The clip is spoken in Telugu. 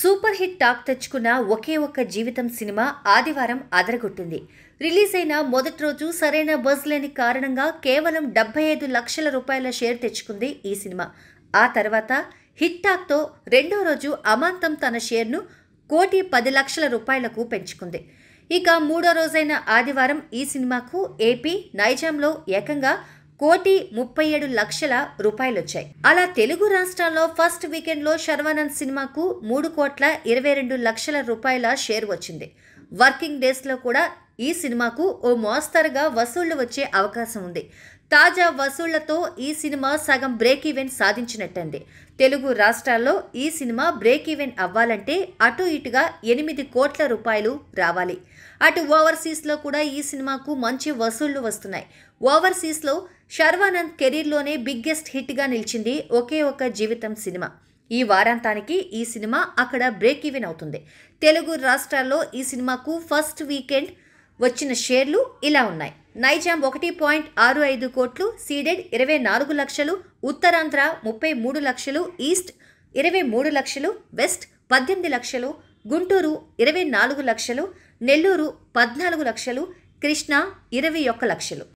సూపర్ హిట్ టాక్ తెచ్చుకున్న ఒకే ఒక్క జీవితం సినిమా ఆదివారం అదరగొట్టింది రిలీజ్ అయిన మొదటి రోజు సరైన బజ్ లేని కారణంగా కేవలం డెబ్బై ఐదు లక్షల రూపాయల షేర్ తెచ్చుకుంది ఈ సినిమా ఆ తర్వాత హిట్ టాక్తో రెండో రోజు అమాంతం తన షేర్ను కోటి పది లక్షల రూపాయలకు పెంచుకుంది ఇక మూడో రోజైన ఆదివారం ఈ సినిమాకు ఏపీ నైజాంలో ఏకంగా కోటి ముప్పై ఏడు లక్షల రూపాయలు వచ్చాయి అలా తెలుగు రాష్ట్రాల్లో ఫస్ట్ వీకెండ్లో శర్వానంద్ సినిమాకు మూడు కోట్ల ఇరవై రెండు లక్షల రూపాయల షేర్ వచ్చింది వర్కింగ్ డేస్లో కూడా ఈ సినిమాకు ఓ మోస్తరుగా వసూళ్లు వచ్చే అవకాశం ఉంది తాజా వసూళ్లతో ఈ సినిమా సగం బ్రేక్ ఈవెన్ సాధించినట్టంది తెలుగు రాష్ట్రాల్లో ఈ సినిమా బ్రేక్ ఈవెన్ అవ్వాలంటే అటు ఇటుగా ఎనిమిది కోట్ల రూపాయలు రావాలి అటు ఓవర్సీస్లో కూడా ఈ సినిమాకు మంచి వసూళ్లు వస్తున్నాయి ఓవర్సీస్లో శర్వానంద్ కెరీర్లోనే బిగ్గెస్ట్ హిట్గా నిలిచింది ఒకే ఒక జీవితం సినిమా ఈ వారాంతానికి ఈ సినిమా అక్కడ బ్రేక్ ఈవెన్ అవుతుంది తెలుగు రాష్ట్రాల్లో ఈ సినిమాకు ఫస్ట్ వీకెండ్ వచ్చిన షేర్లు ఇలా ఉన్నాయి నైజాం ఒకటి పాయింట్ ఆరు ఐదు కోట్లు సీడెడ్ ఇరవై నాలుగు లక్షలు ఉత్తరాంధ్ర ముప్పై మూడు లక్షలు ఈస్ట్ ఇరవై మూడు లక్షలు వెస్ట్ పద్దెనిమిది లక్షలు గుంటూరు ఇరవై నాలుగు లక్షలు నెల్లూరు పద్నాలుగు లక్షలు కృష్ణా ఇరవై ఒక్క లక్షలు